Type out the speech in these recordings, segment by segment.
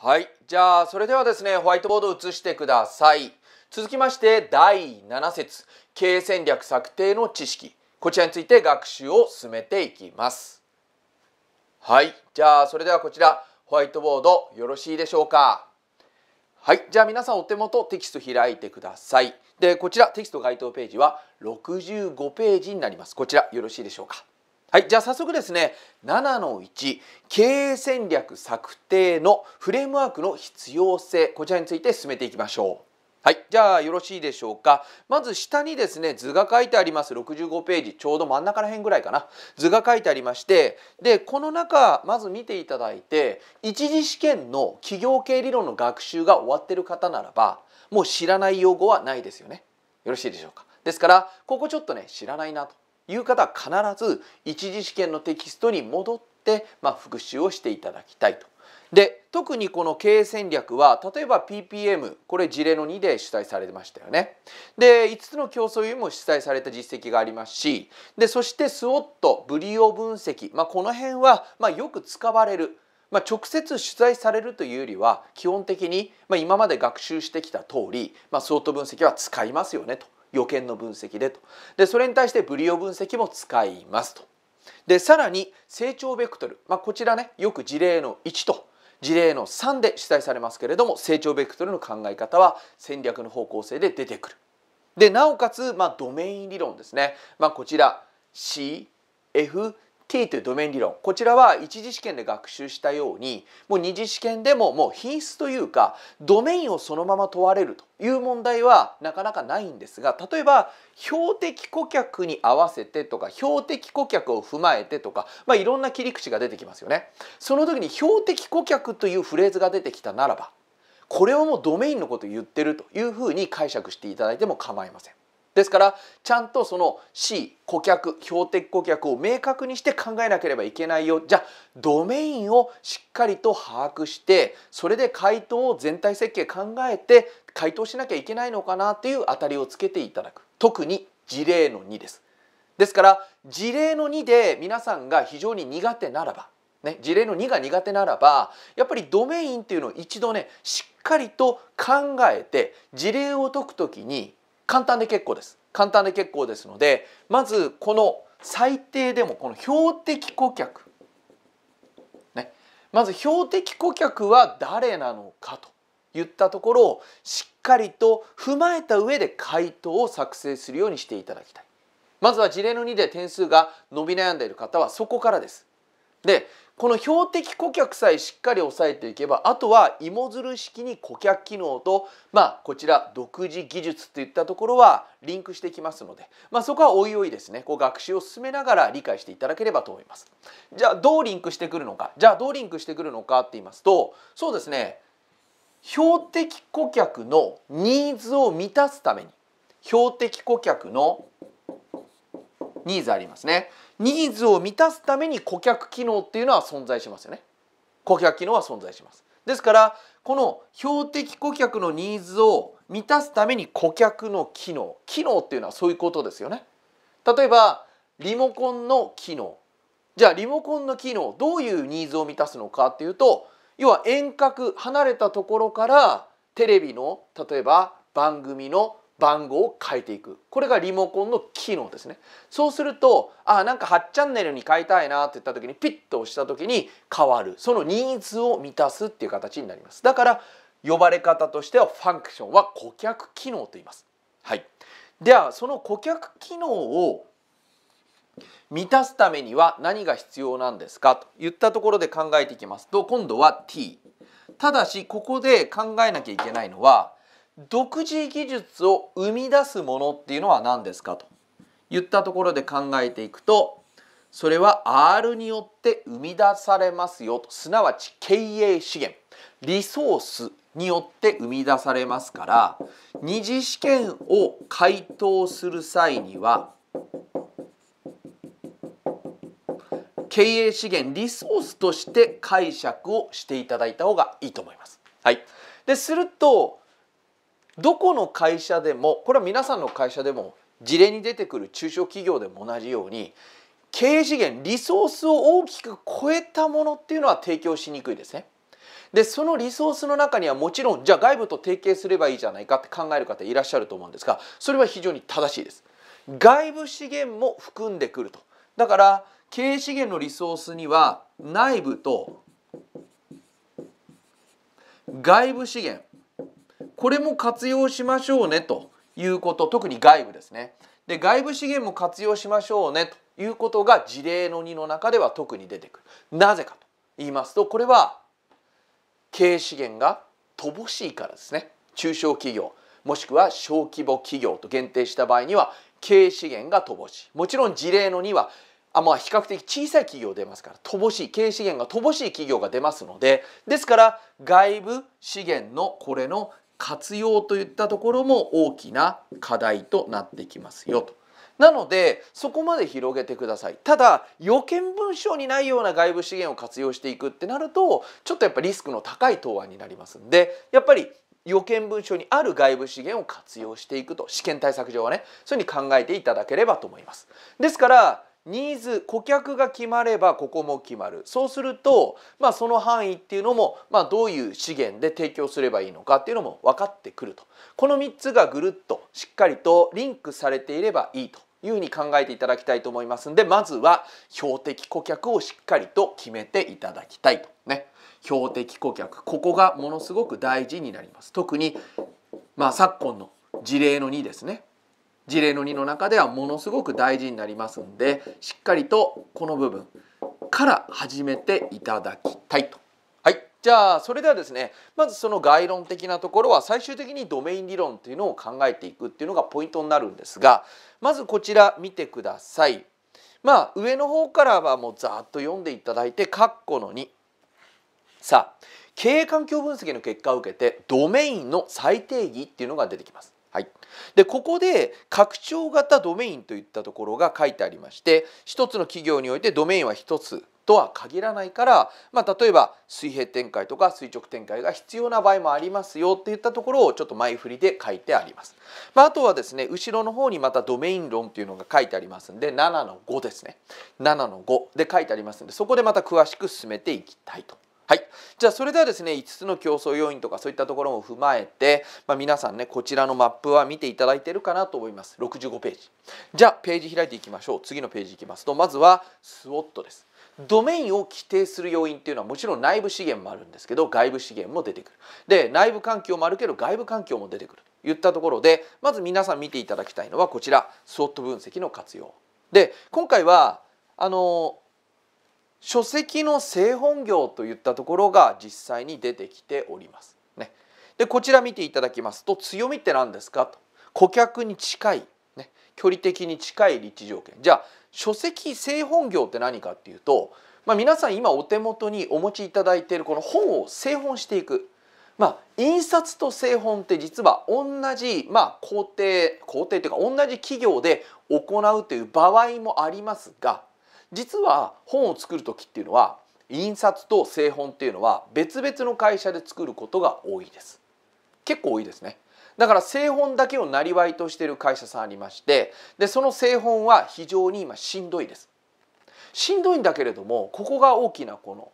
はいじゃあそれではですねホワイトボードを写してください続きまして第7節経営戦略策定の知識こちらについて学習を進めていきますはいじゃあそれではこちらホワイトボードよろしいでしょうかはいじゃあ皆さんお手元テキスト開いてくださいでこちらテキスト該当ページは65ページになりますこちらよろしいでしょうかはい、じゃあ早速ですね7の1経営戦略策定のフレームワークの必要性こちらについて進めていきましょう。はい、じゃあよろしいでしょうかまず下にですね図が書いてあります65ページちょうど真ん中ら辺ぐらいかな図が書いてありましてでこの中まず見ていただいて一次試験の企業経理論の学習が終わってる方ならばもう知らない用語はないですよねよろしいでしょうかですからここちょっとね知らないなという方は必ず一次試験のテキストに戻って、まあ、復習をしていただきたいと。で特にこの経営戦略は例えば PPM これ事例の2で主催されてましたよね。で5つの競争よりも主催された実績がありますしでそしてス w o ットブリオ分析、まあ、この辺は、まあ、よく使われる。まあ、直接取材されるというよりは基本的に、まあ、今まで学習してきた通り、まあ、SWOT 分析は使いますよねと予見の分析でとでそれに対してブリオ分析も使いますとでさらに成長ベクトル、まあ、こちらねよく事例の1と事例の3で主体されますけれども成長ベクトルの考え方は戦略の方向性で出てくるでなおかつ、まあ、ドメイン理論ですね、まあ、こちら c f c T というドメイン理論こちらは一次試験で学習したようにもう二次試験でももう品質というかドメインをそのまま問われるという問題はなかなかないんですが例えば標的顧客に合わせてとか標的顧客を踏まえてとか、まあ、いろんな切り口が出てきますよね。その時に標的顧客というフレーズが出てきたならばこれをもうドメインのことを言ってるというふうに解釈していただいても構いません。ですからちゃんとその C 顧客標的顧客を明確にして考えなければいけないよじゃあドメインをしっかりと把握してそれで回答を全体設計考えて回答しなきゃいけないのかなっていう当たりをつけていただく特に事例の2です。ですから事例の2で皆さんが非常に苦手ならばね、事例の2が苦手ならばやっぱりドメインっていうのを一度ねしっかりと考えて事例を解くときに簡単で結構です簡単で結構ですのでまずこの最低でもこの標的顧客ねまず標的顧客は誰なのかといったところをしっかりと踏まえた上で回答を作成するようにしていただきたいまずは事例の2で点数が伸び悩んでいる方はそこからですでこの標的顧客さえしっかり押さえていけばあとは芋づる式に顧客機能と、まあ、こちら独自技術といったところはリンクしてきますので、まあ、そこはおいおいですねこう学習を進めながら理解していただければと思います。じゃあどうリンクしてくるのかじゃあどうリンクしてくるのかって言いますとそうですね標的顧客のニーズを満たすために標的顧客のニーズありますねニーズを満たすために顧客機能っていうのは存在しますよね顧客機能は存在しますですからこの標的顧客のニーズを満たすために顧客の機能機能っていうのはそういうことですよね例えばリモコンの機能じゃあリモコンの機能どういうニーズを満たすのかっていうと要は遠隔離れたところからテレビの例えば番組の番号を変えていくこれがリモコンの機能ですねそうするとあなんか8チャンネルに変えたいなって言った時にピッと押した時に変わるそのニーズを満たすっていう形になりますだから呼ばれ方としてはファンクションは顧客機能と言いますはいではその顧客機能を満たすためには何が必要なんですかといったところで考えていきますと今度は T ただしここで考えなきゃいけないのは独自技術を生み出すものっていうのは何ですかと言ったところで考えていくとそれは R によって生み出されますよとすなわち経営資源リソースによって生み出されますから二次試験を回答する際には経営資源リソースとして解釈をしていただいた方がいいと思います。はい、でするとどこの会社でもこれは皆さんの会社でも事例に出てくる中小企業でも同じように経営資源リソースを大きく超えたものっていうのは提供しにくいですね。でそのリソースの中にはもちろんじゃあ外部と提携すればいいじゃないかって考える方いらっしゃると思うんですがそれは非常に正しいです。外部資源も含んでくると。だから経営資源のリソースには内部と外部資源これも活用しましょうねということ特に外部ですねで外部資源も活用しましょうねということが事例の2の中では特に出てくるなぜかと言いますとこれは経営資源が乏しいからですね中小企業もしくは小規模企業と限定した場合には経営資源が乏しいもちろん事例の2はあまあ比較的小さい企業出ますから乏しい経営資源が乏しい企業が出ますのでですから外部資源のこれの活用といったところも大きな課題となってきますよと。なのでそこまで広げてくださいただ予見文書にないような外部資源を活用していくってなるとちょっとやっぱリスクの高い答案になりますんでやっぱり予見文書にある外部資源を活用していくと試験対策上はねそういうふうに考えていただければと思います。ですからニーズ顧客が決まればここも決まるそうすると、まあ、その範囲っていうのも、まあ、どういう資源で提供すればいいのかっていうのも分かってくるとこの3つがぐるっとしっかりとリンクされていればいいというふうに考えていただきたいと思いますんでまずは標的顧客をしっかりと決めていただきたいとね標的顧客ここがものすごく大事になります特に、まあ、昨今の事例の2ですね事例の2の中ではものすごく大事になりますんでしっかりとこの部分から始めていただきたいと。はいじゃあそれではですねまずその概論的なところは最終的にドメイン理論っていうのを考えていくっていうのがポイントになるんですがまずこちら見てください。まあ上の方からはもうざっと読んでいただいて括弧の2。さあ経営環境分析の結果を受けてドメインの再定義っていうのが出てきます。はい、でここで拡張型ドメインといったところが書いてありまして1つの企業においてドメインは1つとは限らないから、まあ、例えば水平展開とか垂直展開が必要な場合もありますよっていったところをちょっと前振りで書いてあります。まああ、とはですね後ろの方にまたドメイン論というのが書いてありますんで7の5ですね7の5で書いてありますんでそこでまた詳しく進めていきたいとはい。じゃあそれではですね、5つの競争要因とかそういったところも踏まえて、まあ、皆さんね、こちらのマップは見ていただいているかなと思います。65ページ。じゃあページ開いていきましょう。次のページいきますと、まずは SWOT です。ドメインを規定する要因っていうのはもちろん内部資源もあるんですけど外部資源も出てくるで内部環境もあるけど外部環境も出てくるといったところでまず皆さん見ていただきたいのはこちら SWOT 分析の活用で今回はあの書籍の製本業といったところが実際に出てきております。ね、でこちら見ていただきますと強みって何ですかと顧客に近い、ね、距離的に近い立地条件じゃあ書籍製本業って何かっていうと、まあ、皆さん今お手元にお持ちいただいているこの本を製本していく。まあ、印刷と製本って実は同じ、まあ、工程工程というか同じ企業で行うという場合もありますが実は本を作る時っていうのは印刷と製本っていうのは別々の会社で作ることが多いです結構多いですねだから製本だけをなりわいとしている会社さんありましてでその製本は非常に今しんどいですしんどいんだけれどもここが大きなこの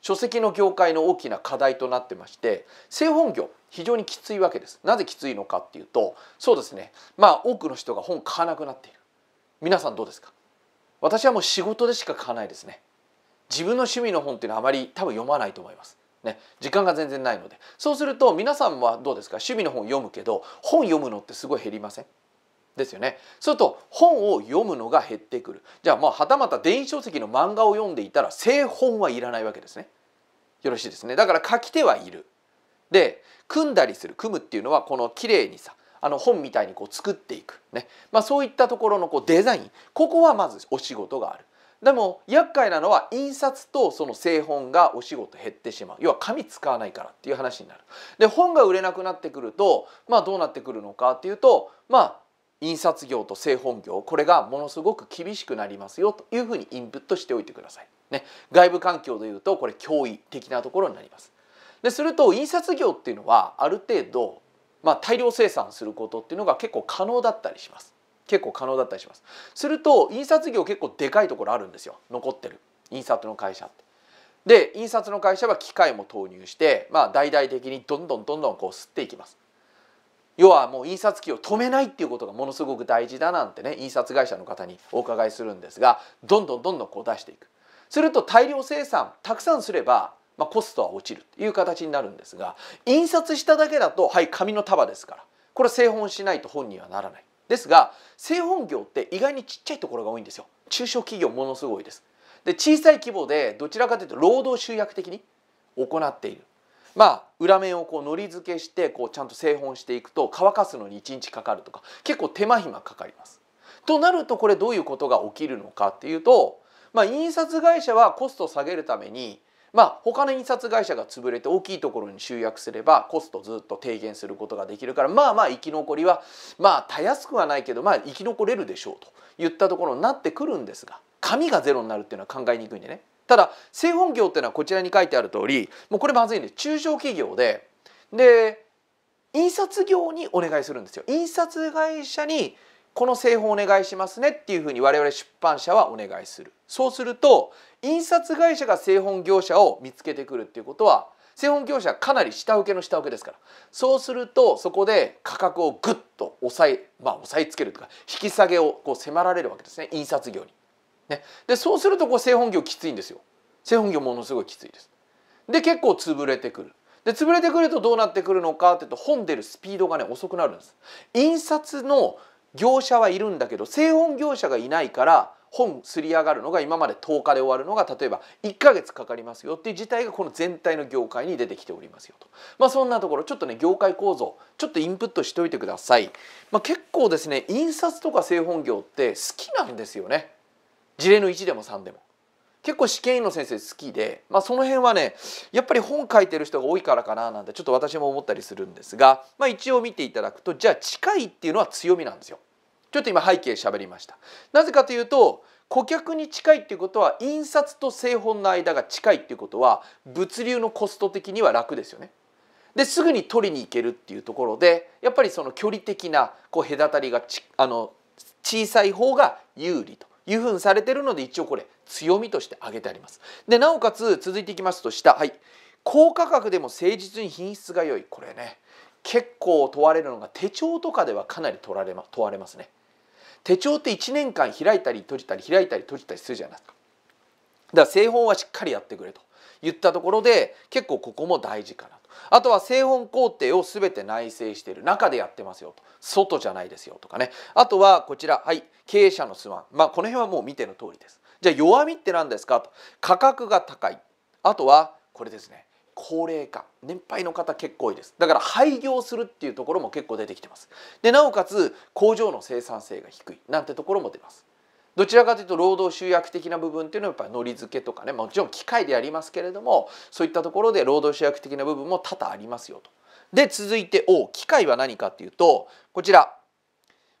書籍の業界の大きな課題となってまして製本業非常にきついわけですなぜきついのかっていうとそうですねまあ多くの人が本買わなくなっている皆さんどうですか私はもう仕事でしか書かないですね自分の趣味の本っていうのはあまり多分読まないと思いますね、時間が全然ないのでそうすると皆さんはどうですか趣味の本読むけど本読むのってすごい減りませんですよねそうすると本を読むのが減ってくるじゃあまあはたまた電子書籍の漫画を読んでいたら正本はいらないわけですねよろしいですねだから書き手はいるで組んだりする組むっていうのはこの綺麗にさあの本みたいにこう作っていく、ねまあ、そういったところのこうデザインここはまずお仕事がある。でも厄介なのは印刷とその製本がお仕事減ってしまう要は紙使わないからっていう話になるで本が売れなくなってくるとまあどうなってくるのかっていうとまあ印刷業と製本業これがものすごく厳しくなりますよというふうにインプットしておいてください。ね、外部環境でいうとこれ脅威的なところになります。ですると印刷業っていうのはある程度まあ、大量生産することっていうのが結構可能だったりします。結構可能だったりしますすると印刷業結構でかいところあるんですよ残ってる印刷の会社って。で印刷の会社は機械も投入して、まあ、大々的にどんどんどんどんこう吸っていきます。要はもう印刷機を止めないっていうことがものすごく大事だなんてね印刷会社の方にお伺いするんですがどんどんどんどんこう出していく。すると大量生産たくさんすればまあ、コストは落ちるという形になるんですが印刷しただけだとはい紙の束ですからこれ製本しないと本にはならない。ですが製本業って意外にちっちゃいところが多いんですよ。中小企業ものすごいです。で小さい規模でどちらかというと労働集約的に行っている。まあ裏面をこうのり付けしてこうちゃんと製本していくと乾かすのに1日かかるとか結構手間暇かかります。となるとこれどういうことが起きるのかっていうと、まあ、印刷会社はコストを下げるためにまあ他の印刷会社が潰れて大きいところに集約すればコストずっと低減することができるからまあまあ生き残りはまあたやすくはないけどまあ生き残れるでしょうといったところになってくるんですが紙がゼロになるっていうのは考えにくいんでね。ただ製本業っていうのはこちらに書いてある通りもうこれまずいんで中小企業でで印刷業にお願いするんですよ。印刷会社にこの製法お願いしますねっていうふうに我々出版社はお願いするそうすると印刷会社が製本業者を見つけてくるっていうことは製本業者はかなり下請けの下請けですからそうするとそこで価格をグッと抑えまあ押さえつけるとか引き下げをこう迫られるわけですね印刷業に。ね、でそうするとこう製本業きついんですよ。製本業ものすごいきついです。で結構潰れてくる。で潰れてくるとどうなってくるのかっていうと本出るスピードがね遅くなるんです。印刷の業者はいるんだけど製本業者がいないから本すり上がるのが今まで10日で終わるのが例えば1ヶ月かかりますよっていう事態がこの全体の業界に出てきておりますよとまあそんなところちょっとね業界構造ちょっとインプットしておいてください、まあ、結構ですね印刷とか製本業って好きなんですよね事例の1でも3でも。結構試験員の先生好きで、まあ、その辺はねやっぱり本書いてる人が多いからかななんてちょっと私も思ったりするんですが、まあ、一応見ていただくとじゃあ近いっていうのは強みなんですよ。ちょっと今背景喋りました。なぜかというと顧客に近いっていうことは印刷と製本の間が近いっていうことは物流のコスト的には楽ですよね。ですぐに取りに行けるっていうところでやっぱりその距離的なこう隔たりがちあの小さい方が有利というふうにされてるので一応これ強みとして挙げてあります。でなおかつ続いていきますと下はい高価格でも誠実に品質が良いこれね結構問われるのが手帳とかではかなり取られ,、ま、問われますね。手帳って1年間開いたり閉じたり開いたり閉じたりするじゃないですか。だから製本はしっかりやってくれと言ったところで結構ここも大事かなあとは製本工程を全て内製している中でやってますよと外じゃないですよとかねあとはこちらはい経営者の素案まあこの辺はもう見ての通りですじゃあ弱みって何ですかと価格が高いあとはこれですね高齢化年配の方結構多いですだから廃業するっていうところも結構出てきてますでなおかつ工場の生産性が低いなんてところも出ますどちらかというと労働集約的な部分っていうのはやっぱりのり付けとかねもちろん機械でやりますけれどもそういったところで労働集約的な部分も多々ありますよと。で続いて O 機械は何かっていうとこちら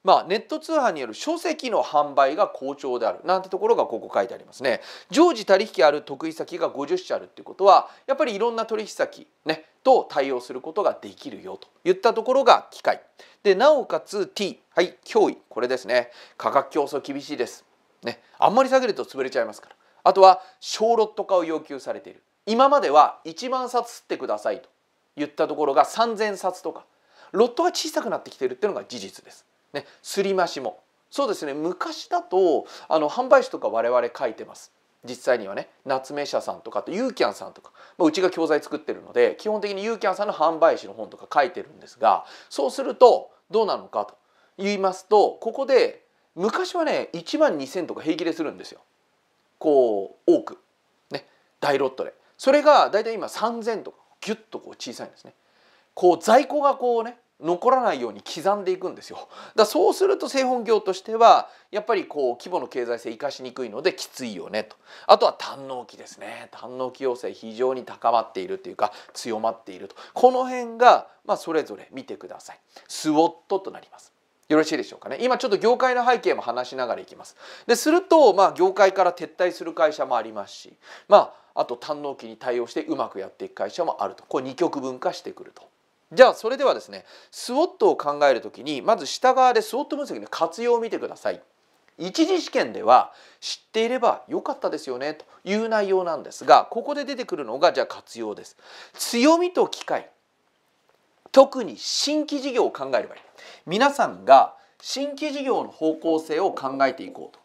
まあ、ネット通販による書籍の販売が好調であるなんてところがここ書いてありますね常時取引ある得意先が50社あるっていうことはやっぱりいろんな取引先ねと対応することができるよといったところが機械でなおかつ T はい脅威これですね価格競争厳しいですねあんまり下げると潰れちゃいますからあとは小ロット化を要求されている今までは1万冊ってくださいと言ったところが3,000冊とかロットが小さくなってきてるっていうのが事実です。ね、すり増しもそうですね昔だとあの販売士とか我々書いてます。実際にはね夏目社さんとかとユーキャンさんとか、まあ、うちが教材作ってるので基本的にユーキャンさんの販売士の本とか書いてるんですがそうするとどうなのかと言いますとここで昔はね1万2,000とか平気でするんですよこう多く、ね、大ロットでそれが大体今3,000とかギュッとこう小さいんですねこう在庫がこうね残らないように刻んでいくんですよだそうすると製本業としてはやっぱりこう規模の経済性生かしにくいのできついよねとあとは単納期ですね単納期要請非常に高まっているというか強まっているとこの辺がまあそれぞれ見てくださいスウォットとなりますよろしいでしょうかね今ちょっと業界の背景も話しながらいきますでするとまあ業界から撤退する会社もありますしまああと単納期に対応してうまくやっていく会社もあるとこれ2極分化してくると。じゃあそれではですねスウォットを考える時にまず下側でスウォット分析の活用を見てください。一次試験では知っていれば良かったですよねという内容なんですがここで出てくるのがじゃあ活用です。強みと機会特に新規事業を考えればいい。皆さんが新規事業の方向性を考えていこうと。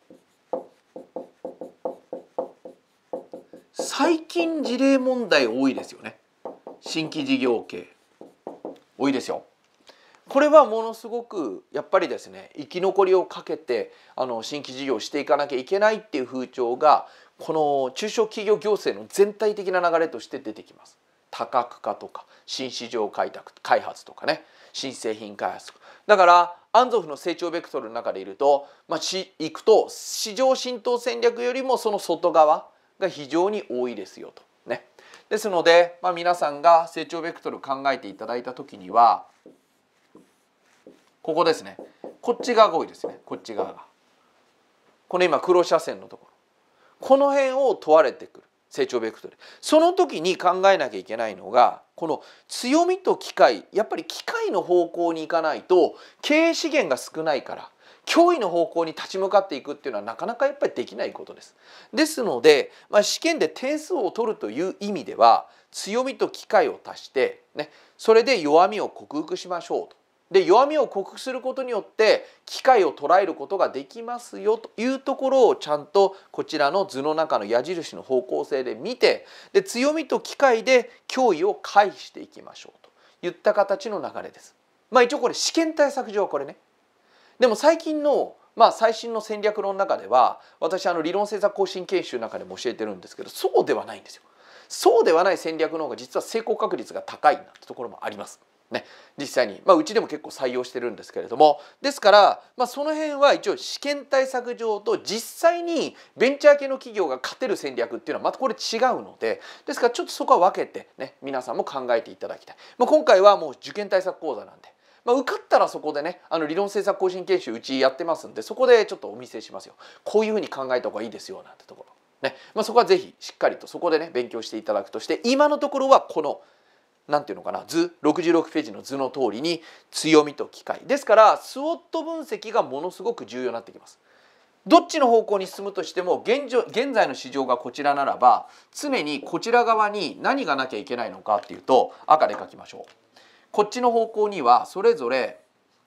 最近事例問題多いですよね新規事業系多いですよ。これはものすごくやっぱりですね生き残りをかけてあの新規事業をしていかなきゃいけないっていう風潮がこの中小企業行政の全体的な流れとして出てきます。多角化とか新市場開拓開発とかね新製品開発とかだからアンゾフの成長ベクトルの中でいると、まあ、し行くと市場浸透戦略よりもその外側が非常に多いですよとねですので、まあ、皆さんが成長ベクトル考えていただいた時にはここですねこっち側が多いですねこっち側がこの今黒斜線のところこの辺を問われてくる成長ベクトルその時に考えなきゃいけないのがこの強みと機械やっぱり機械の方向に行かないと経営資源が少ないから脅威の方向に立ち向かっていくっていうのはなかなかやっぱりできないことです。ですので、まあ、試験で点数を取るという意味では強みと機会を足して、ね、それで弱みを克服しましょうと。で弱みを克服することによって機会を捉えることができますよというところをちゃんとこちらの図の中の矢印の方向性で見てで強みと機会で脅威を回避していきましょうといった形の流れです。まあ一応これ試験対策上これねでも最近のまあ、最新の戦略論の中では私あの理論政策更新研修の中でも教えてるんですけどそうではないんですよ。そうではない戦略の方が実は成功確率が高いなってところもあります。ね、実際に、まあ、うちでも結構採用してるんですけれどもですから、まあ、その辺は一応試験対策上と実際にベンチャー系の企業が勝てる戦略っていうのはまたこれ違うのでですからちょっとそこは分けてね皆さんも考えていただきたい、まあ、今回はもう受験対策講座なんでまあ、受かったらそこでねあの理論政策更新研修うちやってますんでそこでちょっとお見せしますよこういうふうに考えた方がいいですよなんてところ。ねまあ、そこはぜひしっかりとそこでね勉強していただくとして今のところはこの何ていうのかな図66ページの図の通りに強みと機会ですからスウォット分析がものすごく重要になってきます。どっちの方向に進むとしても現状現在の市場がこちらならば常にこちら側に何がなきゃいけないのかっていうと赤で書きましょう。こっちの方向にはそれぞれ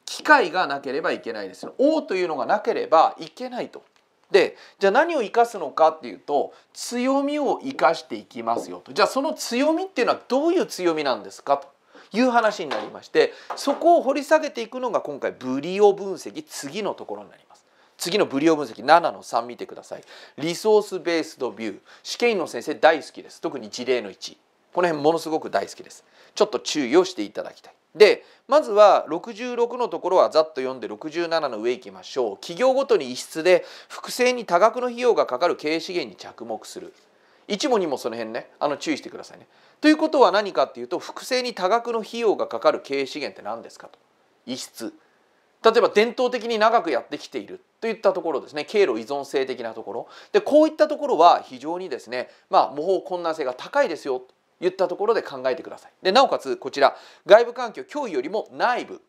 機械がなければいけないです。王というのがなければいけないと。でじゃあ何を生かすのかっていうと強みを生かしていきますよとじゃあその強みっていうのはどういう強みなんですかという話になりましてそこを掘り下げていくのが今回ブリオ分析次のところになります。次のブリオ分析7の3見てください。リソースベースドビュー試験員の先生大好きです特に事例の1。この辺ものすごく大好きですちょっと注意をしていただきたいでまずは66のところはざっと読んで67の上いきましょう企業ごとに異質で複製に多額の費用がかかる経営資源に着目する1も2もその辺ねあの注意してくださいねということは何かっていうと複製に多額の費用がかかる経営資源って何ですかと異質例えば伝統的に長くやってきているといったところですね経路依存性的なところでこういったところは非常にですねまあ模倣困難性が高いですよ言ったところで考えてください。でなおかつこちら外部環境脅威よりも内部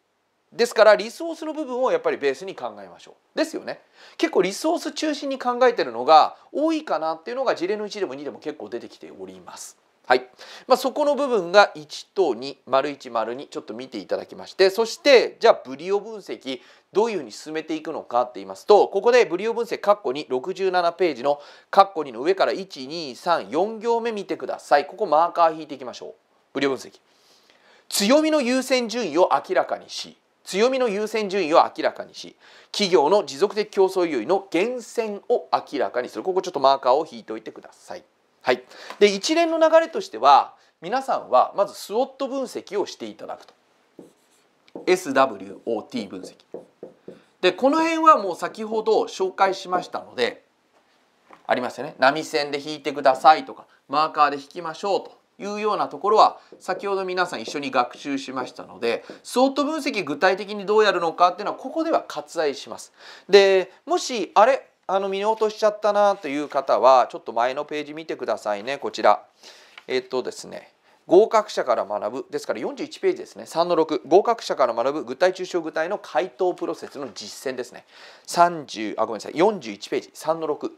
ですからリソースの部分をやっぱりベースに考えましょう。ですよね。結構リソース中心に考えてるのが多いかなっていうのが事例の1でも2でも結構出てきております。はい、まあ、そこの部分が1と2丸1丸2ちょっと見ていただきましてそしてじゃあブリオ分析どういうふうに進めていくのかって言いますとここでブリオ分析括弧267ページの括弧2の上から1234行目見てくださいここマーカー引いていきましょうブリオ分析強みの優先順位を明らかにし強みの優先順位を明らかにし企業の持続的競争優位の源泉を明らかにするここちょっとマーカーを引いておいてくださいはい、で一連の流れとしては皆さんはまずスウォット分析をしていただくと SWOT 分析でこの辺はもう先ほど紹介しましたのでありましたね波線で引いてくださいとかマーカーで引きましょうというようなところは先ほど皆さん一緒に学習しましたのでスウォット分析具体的にどうやるのかっていうのはここでは割愛します。でもしあれあの見落としちゃったなという方はちょっと前のページ見てくださいねこちらえっとですね合格者から学ぶですから41ページですね3の6合格者から学ぶ具体抽象具体の回答プロセスの実践ですね30あごめんなさい41ページ3の6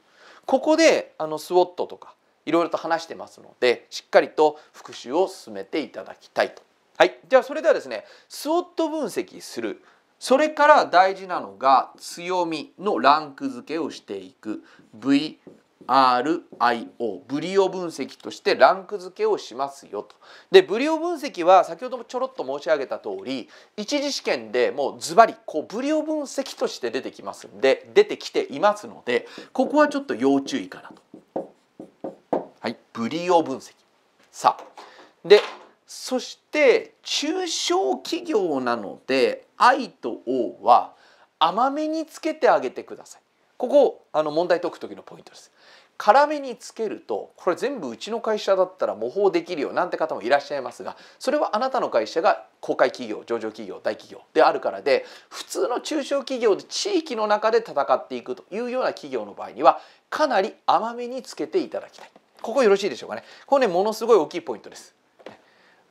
ここであの SWOT とかいろいろと話してますのでしっかりと復習を進めていただきたいと。はい、ではそれではですねウォット分析するそれから大事なのが強みのランク付けをしていく VRIO ブリオ分析としてランク付けをしますよと。でブリオ分析は先ほどもちょろっと申し上げた通り一次試験でもうズバリこうブリオ分析として出てきますんで出てきていますのでここはちょっと要注意かなと。はい、ブリオ分析。さあでそして中小企業なので「I」と「O」は甘めにつけてあげてください。ここあの問題解く時のポイントです。辛めにつけるとこれ全部うちの会社だったら模倣できるよなんて方もいらっしゃいますがそれはあなたの会社が公開企業上場企業大企業であるからで普通の中小企業で地域の中で戦っていくというような企業の場合にはかなり甘めにつけていただきたいここよろしいでしょうかねこれねものすごい大きいポイントです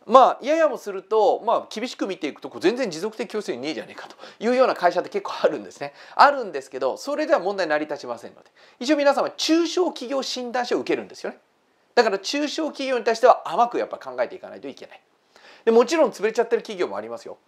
まあややもすると、まあ、厳しく見ていくと全然持続的競争にねえじゃねえかというような会社って結構あるんですね。あるんですけどそれでは問題成り立ちませんので一応皆様中小企業診断書を受けるんですよね。だから中小企業に対しては甘くやっぱ考えていかないといけない。でもちろん潰れちゃってる企業もありますよ。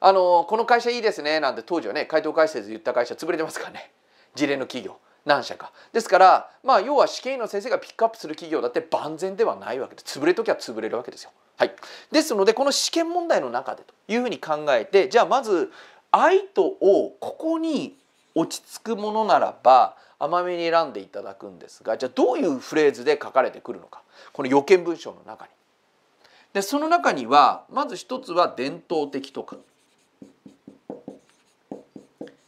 あのこの会社いいですねなんて当時はね回答解説言った会社潰れてますからね事例の企業。何社かですからまあ要は試験の先生がピックアップする企業だって万全ではないわけで潰れときは潰れるわけですよ。はい、ですのでこの試験問題の中でというふうに考えてじゃあまず愛とをここに落ち着くものならば甘めに選んでいただくんですがじゃあどういうフレーズで書かれてくるのかこの予見文章の中に。でその中にはまず一つは伝統的とか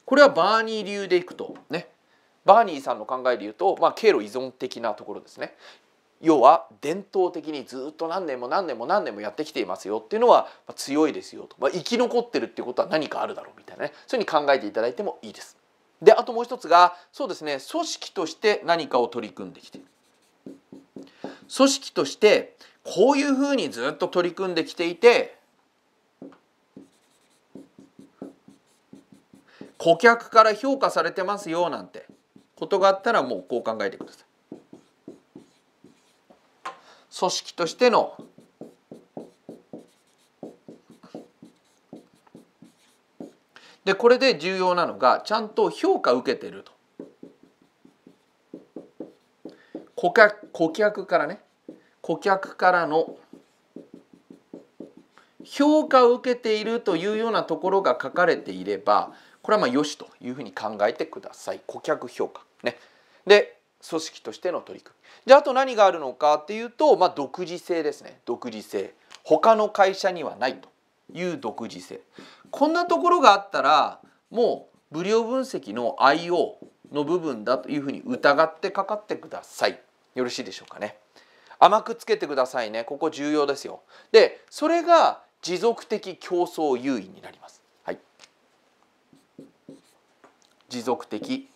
これはバーニー流でいくとねバーニーさんの考えで言うと、まあ、経路依存的なところですね要は伝統的にずっと何年も何年も何年もやってきていますよっていうのは強いですよと、まあ、生き残ってるっていうことは何かあるだろうみたいなねそういうふうに考えていただいてもいいです。であともう一つがそうですね組織として何かを取り組んできている。組織としてこういうふうにずっと取り組んできていて顧客から評価されてますよなんてことがあったらもうこう考えてください。組織としてのでこれで重要なのがちゃんと評価受けてると顧客顧客からね顧客からの評価を受けているというようなところが書かれていればこれはまあよしというふうに考えてください顧客評価。ね。で組織としての取り組みじゃああと何があるのかっていうと、まあ、独自性ですね独自性他の会社にはないという独自性こんなところがあったらもう無料分析の IO の部分だというふうに疑ってかかってくださいよろしいでしょうかね甘くつけてくださいねここ重要ですよでそれが持続的競争優位になりますはい持続的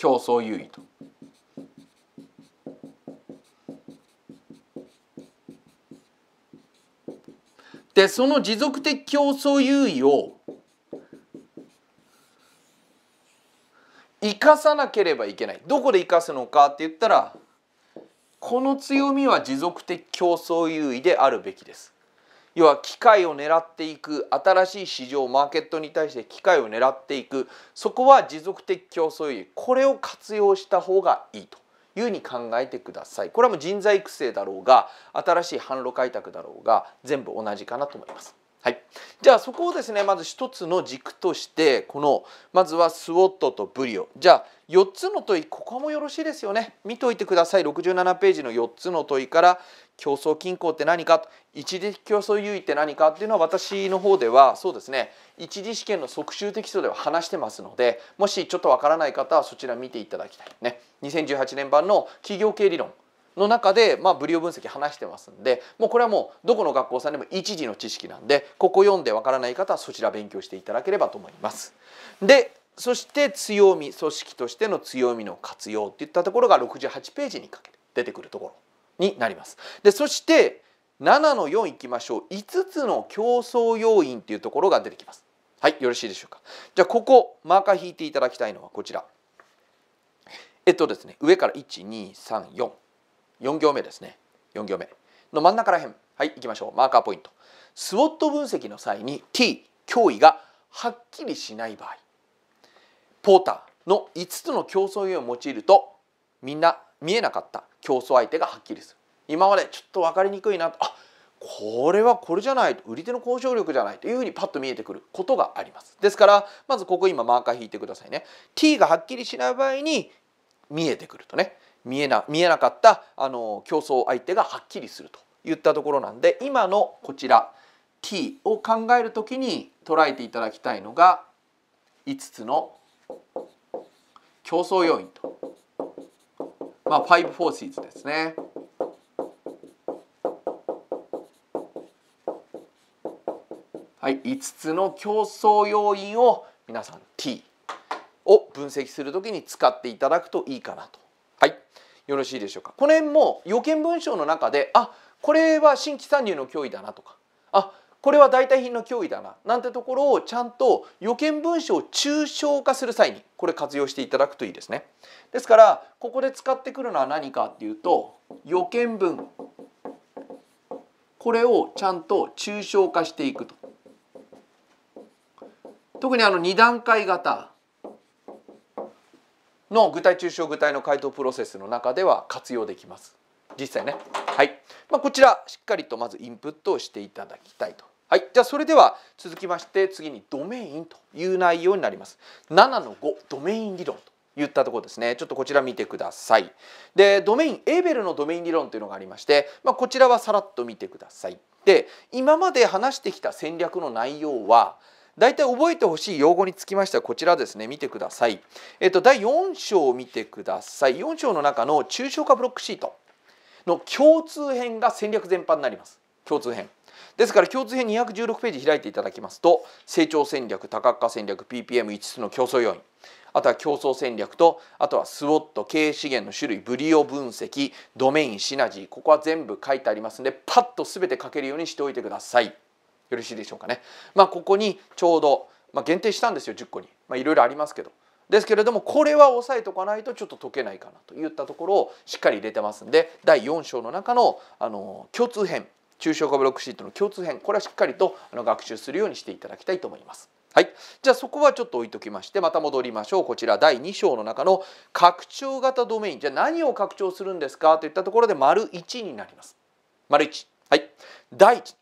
競争優位と。でその持続的競争優位を生かさなければいけないどこで生かすのかって言ったらこの強みは持続的競争優位であるべきです要は機会を狙っていく新しい市場マーケットに対して機会を狙っていくそこは持続的競争優位これを活用した方がいいというふうに考えてくださいこれはもう人材育成だろうが新しい販路開拓だろうが全部同じかなと思います。はい、じゃあそこをですねまず一つの軸としてこのまずはスウォットとブリオじゃあ4つの問いここもよろしいですよね見といてください67ページの4つの問いから競争均衡って何か一時競争優位って何かっていうのは私の方ではそうですね一次試験の即習的ストでは話してますのでもしちょっとわからない方はそちら見ていただきたいね2018年版の企業経理論の中で、まあ、ブリオ分析話してますんでもうこれはもうどこの学校さんでも一時の知識なんでここ読んでわからない方はそちら勉強していただければと思います。でそして強み組織としての強みの活用っていったところが68ページにかけて出てくるところ。になります。でそして7の4いきましょう5つの競争要因っていうところが出てきます。はいよろしいでしょうか。じゃあここマーカー引いていただきたいのはこちら。えっとですね上から1234 4行目ですね4行目の真ん中らへんはい行きましょうマーカーポイント。スウォット分析の際に T 脅威がはっきりしない場合ポーターの5つの競争要因を用いるとみんな見えなかった競争相手がはっきりする今までちょっと分かりにくいなとあこれはこれじゃないと売り手の交渉力じゃないというふうにパッと見えてくることがありますですからまずここ今マーカー引いてくださいね T がはっきりしない場合に見えてくるとね見えな見えなかったあの競争相手がはっきりするといったところなんで今のこちら T を考える時に捉えていただきたいのが5つの競争要因とまあ、5フォーシーズですね。はい、5つの競争要因を皆さん T を分析するときに使っていただくといいかなと。はい、よろしいでしょうか。この辺も予見文章の中で、あ、これは新規参入の脅威だなとか、あ、これは代替品の脅威だななんてところをちゃんと予見文書を抽象化する際にこれ活用していただくといいですね。ですからここで使ってくるのは何かっていうと予見文これをちゃんと抽象化していくと。特にあの2段階型の具体抽象具体の回答プロセスの中では活用できます。実際ね。はい。まあ、こちらしっかりとまずインプットをしていただきたいとはい、じゃあそれでは続きまして次にドメインという内容になります。7の5ドメイン理論と言ったところですねちょっとこちら見てください。でドメインエーベルのドメイン理論というのがありまして、まあ、こちらはさらっと見てください。で今まで話してきた戦略の内容は大体覚えてほしい用語につきましてはこちらですね見てください。えっと第4章を見てください。4章の中の抽象化ブロックシートの共通編が戦略全般になります。共通編。ですから共通編216ページ開いていただきますと成長戦略多角化戦略 PPM5 つの競争要因あとは競争戦略とあとは SWOT 経営資源の種類ブリオ分析ドメインシナジーここは全部書いてありますのでパッと全て書けるようにしておいてくださいよろしいでしょうかねまあここにちょうど、まあ、限定したんですよ10個にまあいろいろありますけどですけれどもこれは押さえとかないとちょっと解けないかなといったところをしっかり入れてますんで第4章の中のあの共通編抽象化ブロックシートの共通編これはしっかりとあの学習するようにしていただきたいと思います。はい、じゃあそこはちょっと置いときましてまた戻りましょうこちら第2章の中の拡張型ドメインじゃあ何を拡張するんですかといったところで丸1になります。丸1、はい、第1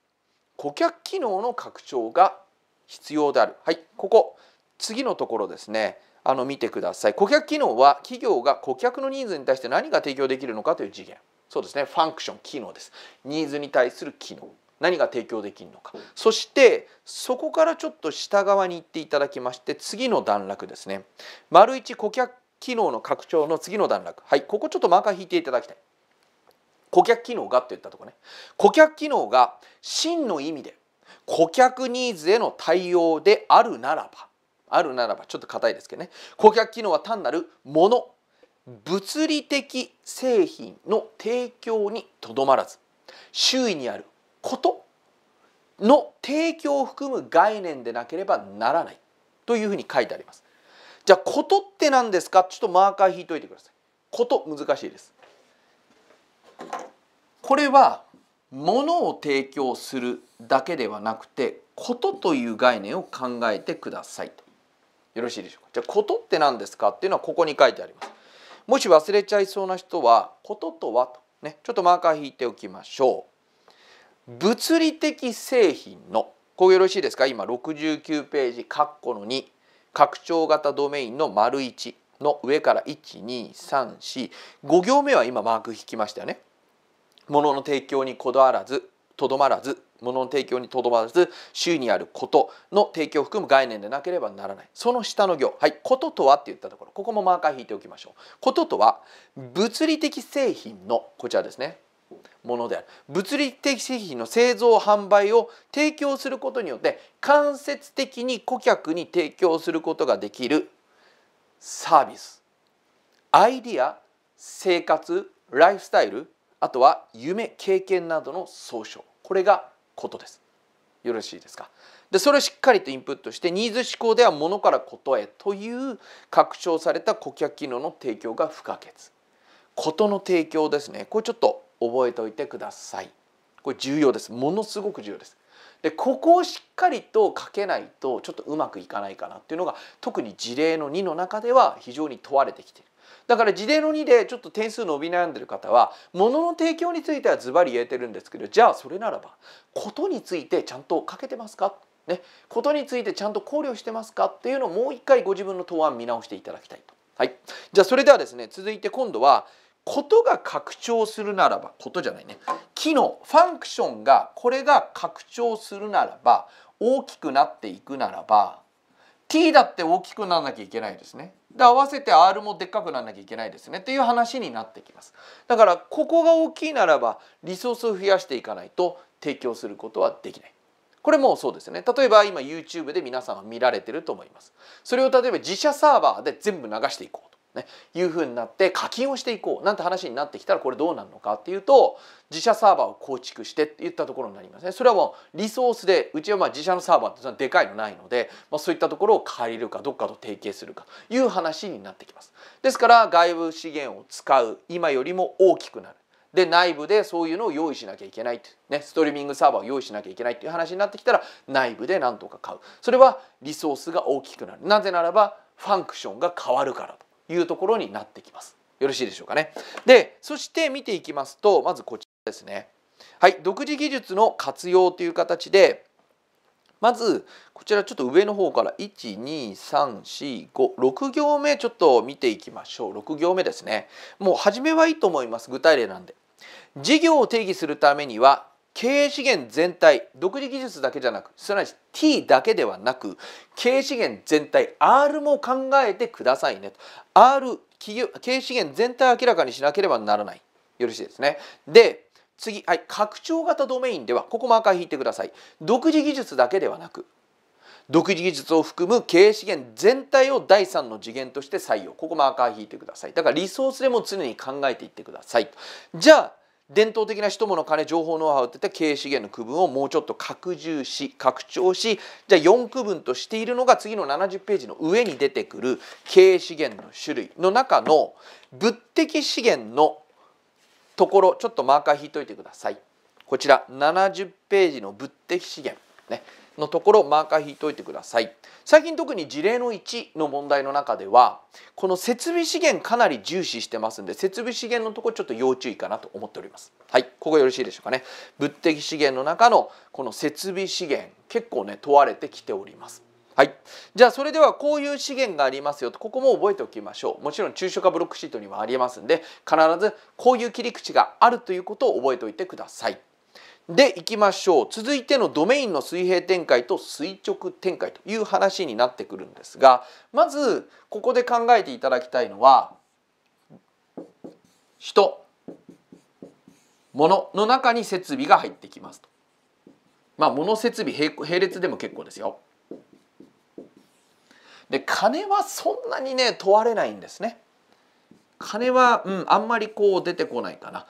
顧客機能の拡張が必要である、はい、ここ次のところですねあの見てください顧客機能は企業が顧客のニーズに対して何が提供できるのかという次元そうですねファンクション機能ですニーズに対する機能何が提供できるのかそしてそこからちょっと下側に行っていただきまして次の段落ですね丸一顧客機能の拡張の次の段落はいここちょっとマーカー引いていただきたい顧客機能がって言ったとこね顧客機能が真の意味で顧客ニーズへの対応であるならばあるならばちょっと硬いですけどね顧客機能は単なるもの物理的製品の提供にとどまらず周囲にあることの提供を含む概念でなければならないというふうに書いてあります。じゃあことって何ですかちょっとマーカー引いといてください。こと難しいです。これは物を提供するだけではなくてことという概念を考えてくださいよろしいでしょうか。じゃあことって何ですかっていうのはここに書いてあります。もし忘れちゃいそうな人は「こととは」とねちょっとマーカー引いておきましょう。物理的製品のこうよろしいですか今69ページ括弧の2拡張型ドメインの丸1の上から12345行目は今マーク引きましたよね。ものの提供にこだわらずとどまらず物の提供にとどまらず周囲にあることの提供を含む概念でなければならないその下の行はいこととはって言ったところここもマーカー引いておきましょうこととは物理的製品のこちらですねものである物理的製品の製造販売を提供することによって間接的に顧客に提供することができるサービスアイディア生活ライフスタイルあとは夢経験などの総称これがことですよろしいですかでそれをしっかりとインプットしてニーズ思考では物からことへという拡張された顧客機能の提供が不可欠ことの提供ですねこれちょっと覚えておいてくださいこれ重要ですものすごく重要ですでここをしっかりと書けないとちょっとうまくいかないかなっていうのが特に事例の2の中では非常に問われてきているだから事例の2でちょっと点数伸び悩んでる方は物の提供についてはズバリ言えてるんですけどじゃあそれならばことについてちゃんとかけてますかね、ことについてちゃんと考慮してますかっていうのをもう一回ご自分の答案見直していただきたいと。はい、じゃあそれではですね続いて今度はことが拡張するならばことじゃないね機能ファンクションがこれが拡張するならば大きくなっていくならば t だって大きくならなきゃいけないですね。で合わせて r もでっかくならなきゃいけないですねっていう話になってきます。だからここが大きいならばリソースを増やしていかないと提供することはできない。これもそうですね。例えば今 YouTube で皆さんは見られてると思います。それを例えば自社サーバーで全部流していこうと。ねいうふうになって課金をしていこうなんて話になってきたらこれどうなるのかっていうと自社サーバーを構築してっていったところになりますねそれはもうリソースでうちはまあ自社のサーバーってそのでかいのないので、まあ、そういったところを借りるかどっかと提携するかいう話になってきますですから外部資源を使う今よりも大きくなるで内部でそういうのを用意しなきゃいけないって、ね、ストリーミングサーバーを用意しなきゃいけないっていう話になってきたら内部で何とか買うそれはリソースが大きくなるなぜならばファンクションが変わるからというところになってきます。よろしいでしょうかね。で、そして見ていきますと、まずこちらですね。はい、独自技術の活用という形で、まずこちらちょっと上の方から12345 6行目ちょっと見ていきましょう6行目ですねもう初めはいいと思います具体例なんで事業を定義するためには経営資源全体独自技術だけじゃなくすなわち T だけではなく経営資源全体 R も考えてくださいねと R 企業経営資源全体を明らかにしなければならないよろしいですね。で次、はい、拡張型ドメインではここも赤引いてください独自技術だけではなく独自技術を含む経営資源全体を第3の次元として採用ここも赤引いてくださいだからリソースでも常に考えていってくださいじゃあ伝統的な人の金情報ノウハウっていった経営資源の区分をもうちょっと拡充し拡張しじゃあ4区分としているのが次の70ページの上に出てくる経営資源の種類の中の物的資源のところちょっとマーカー引いといてください。こちら70ページの物的資源ねのところマーカー引いておいてください最近特に事例の1の問題の中ではこの設備資源かなり重視してますんで設備資源のところちょっと要注意かなと思っておりますはいここよろしいでしょうかね物的資源の中のこの設備資源結構ね問われてきておりますはい、じゃあそれではこういう資源がありますよとここも覚えておきましょうもちろん中小化ブロックシートにもありえますんで必ずこういう切り口があるということを覚えておいてくださいでいきましょう続いてのドメインの水平展開と垂直展開という話になってくるんですがまずここで考えていただきたいのは人物の中に設備が入ってきますと。まあ物設備並列でも結構ですよ。で金はそんなにね問われないんですね。金は、うん、あんまりこう出てこないかな。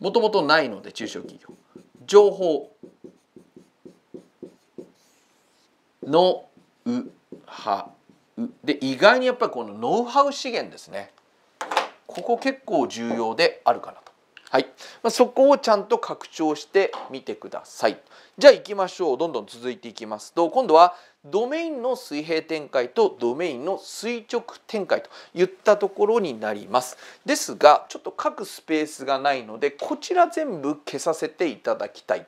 もともとないので中小企業。情報のうはうで意外にやっぱりこのノウハウ資源ですねここ結構重要であるかなと、はいまあ、そこをちゃんと拡張してみてくださいじゃあ行きましょうどんどん続いていきますと今度はドメインの水平展開とドメインの垂直展開といったところになります。ですがちょっと書くスペースがないのでこちら全部消させていただきたい。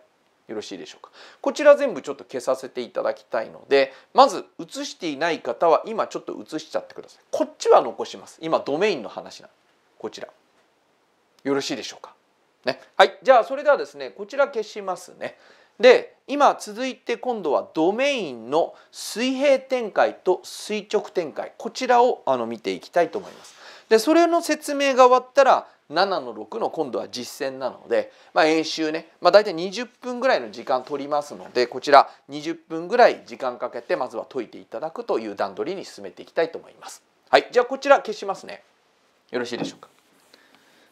よろしいでしょうかこちら全部ちょっと消させていただきたいのでまず写していない方は今ちょっと写しちゃってくださいこっちは残します今ドメインの話なこちらよろしいでしょうかねはいじゃあそれではですねこちら消しますねで今続いて今度はドメインの水平展開と垂直展開こちらをあの見ていきたいと思います。でそれの説明が終わったら7の6の今度は実践なので、まあ、演習ね、まあ、大体20分ぐらいの時間取りますのでこちら20分ぐらい時間かけてまずは解いていただくという段取りに進めていきたいと思います。はい、じゃあこちら消しますね。よろしいでしょうか。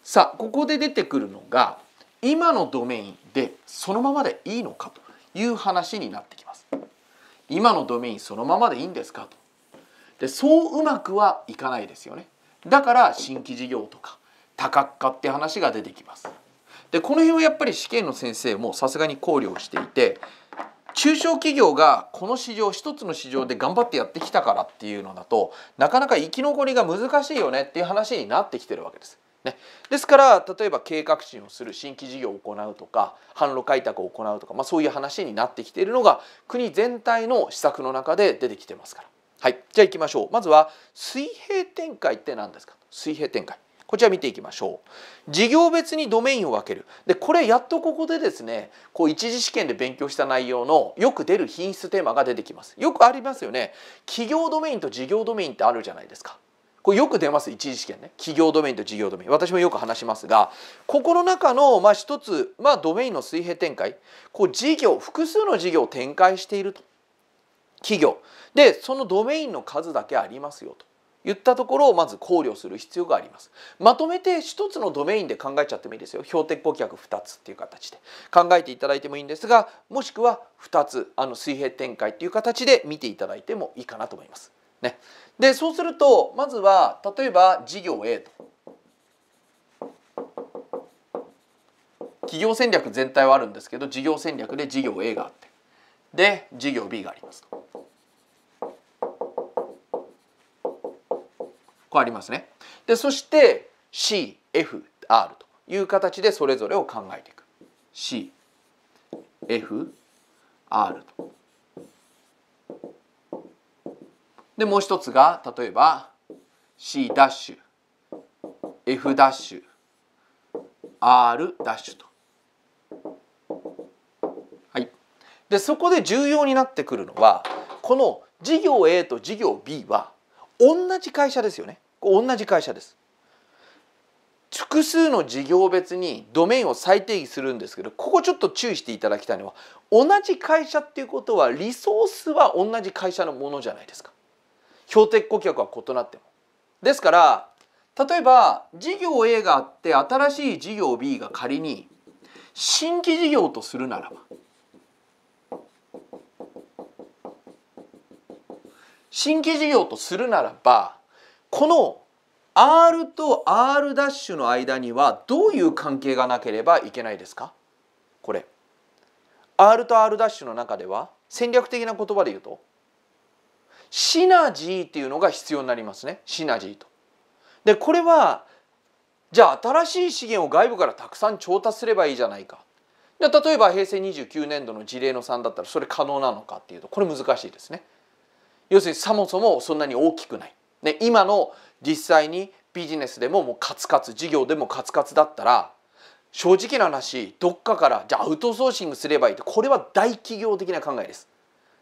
さあここで出てくるのが今のドメインでそのままでいいのかという話になってきます。今のドメインそのままでいいんですかと。でそううまくはいかないですよね。だから新規事業とか多角化って話が出てきます。でこの辺はやっぱり試験の先生もさすがに考慮していて中小企業がこの市場一つの市場で頑張ってやってきたからっていうのだとなかなか生き残りが難しいよねっていう話になってきてるわけです。ね、ですから例えば計画進をする新規事業を行うとか販路開拓を行うとか、まあ、そういう話になってきているのが国全体の施策の中で出てきてますから。はい、じゃあ行きましょうまずは水平展開って何ですか水平展開こちら見ていきましょう事業別にドメインを分けるでこれやっとここでですねこう一次試験で勉強した内容のよく出る品質テーマが出てきますよくありますよね企業ドメインと事業ドメインってあるじゃないですかこれよく出ます一次試験ね企業ドメインと事業ドメイン私もよく話しますがここの中のまあ一つ、まあ、ドメインの水平展開こう事業複数の事業を展開していると企業でそのドメインの数だけありますよと。言ったところをまず考慮する必要があります。まとめて一つのドメインで考えちゃってもいいですよ。標的顧客2つっていう形で考えていただいてもいいんですが、もしくは2つあの水平展開っていう形で見ていただいてもいいかなと思います。ね、でそうするとまずは例えば事業 A と企業戦略全体はあるんですけど事業戦略で事業 A があってで事業 B がありますと。こうありますね。でそして CFR という形でそれぞれを考えていく。CFR と。でもう一つが例えば C ダッシュ F ダッシュ R ダッシュと。はい、でそこで重要になってくるのはこの事業 A と事業 B は同じ会社ですよね同じ会社です。複数の事業別にドメインを再定義するんですけどここちょっと注意していただきたいのは同じ会社っていうことはリソースは同じ会社のものじゃないですか。標的顧客は異なっても。ですから例えば事業 A があって新しい事業 B が仮に新規事業とするならば新規事業とするならばこの R と R' の間にはどういう関係がなければいけないですかこれ R と R' の中では戦略的な言葉で言うとシナジーっていうのが必要になりますねシナジーと。でこれはじゃあ新しい資源を外部からたくさん調達すればいいじゃないか。で例えば平成29年度の事例の3だったらそれ可能なのかっていうとこれ難しいですね。要するにそもそもそんなに大きくない。で今の実際にビジネスでももうカツカツ事業でもカツカツだったら正直な話どっかからじゃあアウトソーシングすればいいってこれは大企業的な考えです。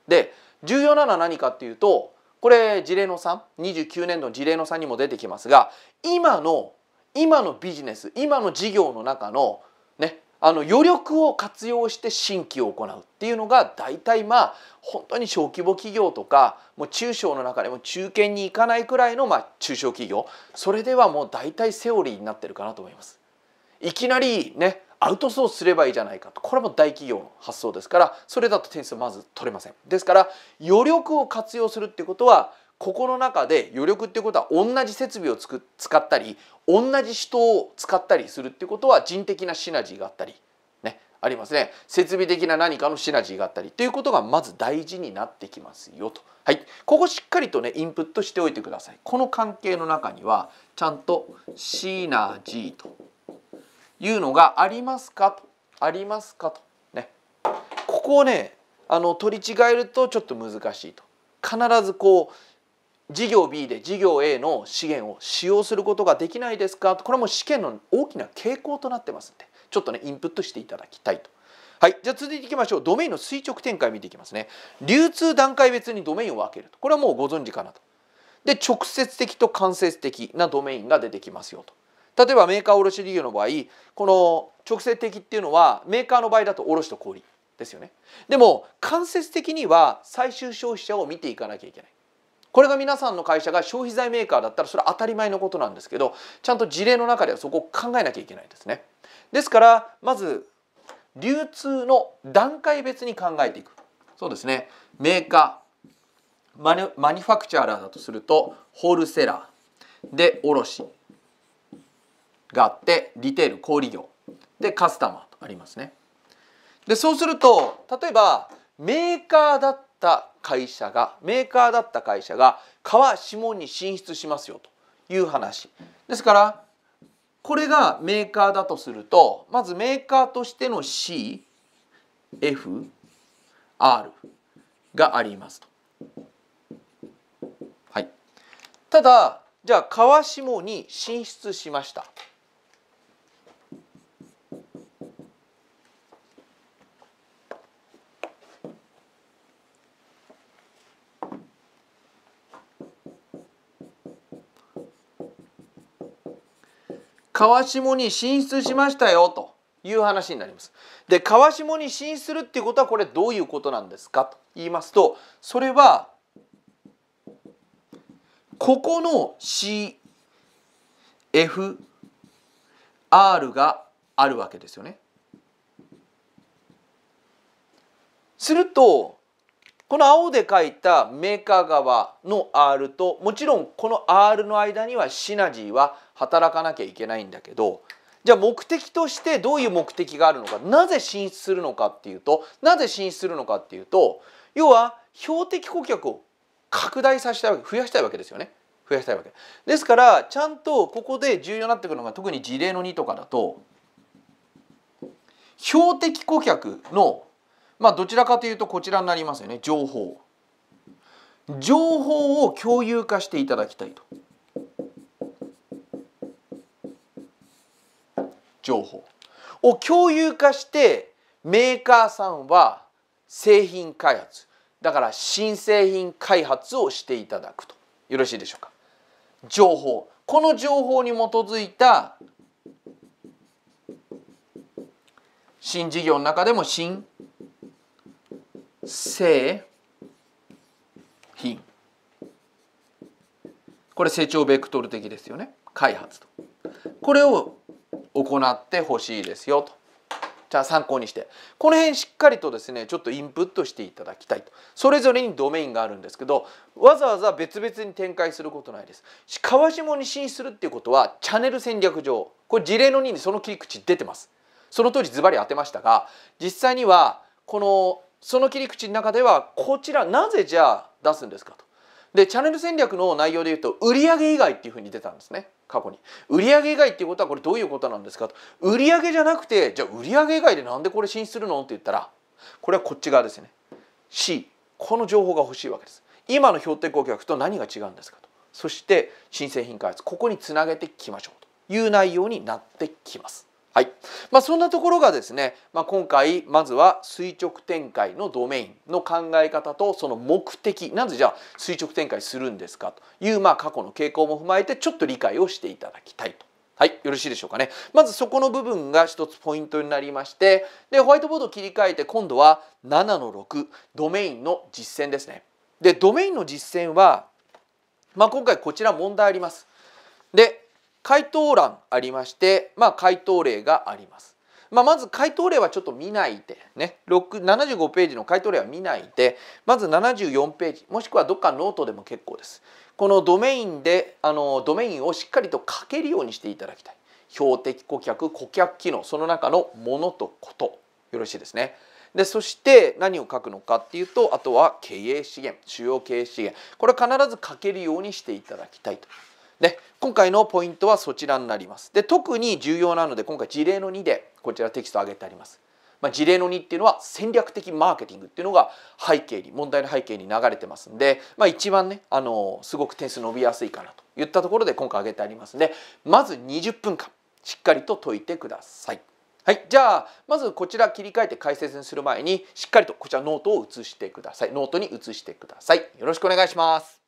で重要なのは何かっていうとこれ事例の329年度の事例の3にも出てきますが今の今のビジネス今の事業の中のねあの余力を活用して新規を行うっていうのが大体まあ本当に小規模企業とかもう中小の中でも中堅に行かないくらいのまあ中小企業それではもう大体セオリーになってるかなと思います。いきなりねアウトソースすればいいじゃないかとこれも大企業の発想ですからそれだと点数まず取れませんですから余力を活用するっていうことはここの中で余力っていうことは同じ設備をつく使ったり同じ人を使ったりするっていうことは人的なシナジーがあったりねありますね設備的な何かのシナジーがあったりということがまず大事になってきますよとはいここしっかりとねインプットしておいてくださいこの関係の中にはちゃんとシナジーというのがありますかとありますかとねここをねあの取り違えるとちょっと難しいと必ずこう事業 B で事業 A の資源を使用することができないですかとこれも試験の大きな傾向となってますんでちょっとねインプットしていただきたいと。はい、じゃあ続いていきましょうドメインの垂直展開見ていきますね流通段階別にドメインを分けるとこれはもうご存知かなとで直接的と間接的なドメインが出てきますよと例えばメーカー卸事業の場合この直接的っていうのはメーカーの場合だと卸と小売ですよねでも間接的には最終消費者を見ていかなきゃいけないこれが皆さんの会社が消費財メーカーだったらそれは当たり前のことなんですけどちゃんと事例の中ではそこを考えなきゃいけないですねですからまず流通の段階別に考えていくそうですねメーカーマニュファクチャーラーだとするとホールセラーで卸があってリテール小売業でカスタマーとありますね。でそうすると例えばメーカーだった会社がメーカーだった会社が川下に進出しますよという話ですからこれがメーカーだとするとまずメーカーとしての CFR がありますと。はい、ただじゃあ川下に進出しました。川下に進出しましたよという話になります。で川下に進出するっていうことはこれどういうことなんですかと言いますとそれはここの CFR があるわけですよね。するとこの青で書いたメーカー側の R ともちろんこの R の間にはシナジーは働かなきゃいけないんだけどじゃあ目的としてどういう目的があるのかなぜ進出するのかっていうとなぜ進出するのかっていうと要は標的顧客を拡大させたいわけ増やしたいわけですよね増やしたいわけですからちゃんとここで重要になってくるのが特に事例の2とかだと標的顧客のまあどちらかというとこちらになりますよね情報情報を共有化していただきたいと情報を共有化してメーカーさんは製品開発だから新製品開発をしていただくとよろしいでしょうか情報この情報に基づいた新事業の中でも新製品これ成長ベクトル的ですよね開発とこれを行ってほしいですよとじゃあ参考にしてこの辺しっかりとですねちょっとインプットしていただきたいとそれぞれにドメインがあるんですけどわざわざ別々に展開することないです川下に進出するっていうことはチャンネル戦略上これ事例の2にその切り口出てますその当時ズバリ当てましたが実際にはこのその切り口の中ではこちらなぜじゃあ出すんですかと。でチャンネル戦略の内容でいうと売上以外っていうふうに出たんですね過去に売上以外っていうことはこれどういうことなんですかと売上じゃなくてじゃあ売上以外でなんでこれ進出するのって言ったらこれはこっち側ですね C この情報が欲しいわけです今の標的顧客と何が違うんですかとそして新製品開発ここにつなげていきましょうという内容になってきますはい、まあ、そんなところがですね、まあ、今回まずは垂直展開のドメインの考え方とその目的なぜじゃあ垂直展開するんですかというまあ過去の傾向も踏まえてちょっと理解をしていただきたいと。はい、よろしいでしょうかね。まずそこの部分が一つポイントになりまして、でホワイトボードを切り替えて今度は7の6ドメインの実践ですね。でドメインの実践はまあ、今回こちら問題あります。で回答欄ありまして、まあ、回答例があります。まあ、まず回答例はちょっと見ないでね75ページの回答例は見ないでまず74ページもしくはどっかノートでも結構ですこのドメインであのドメインをしっかりと書けるようにしていただきたい標的顧客顧客機能その中のものとことよろしいですねでそして何を書くのかっていうとあとは経営資源主要経営資源これ必ず書けるようにしていただきたいとで今回のポイントはそちらになります。で特に重要なので今回事例の2でこちらテキスト上げてあります。まあ、事例の2っていうのは戦略的マーケティングっていうのが背景に問題の背景に流れてますんで、まあ、一番ねあのすごく点数伸びやすいかなといったところで今回挙げてありますんでまず20分間しっかりと解いてください。はい、じゃあまずこちら切り替えて解説にする前にしっかりとこちらノートを写してくださいノートに写してくださいよろしくお願いします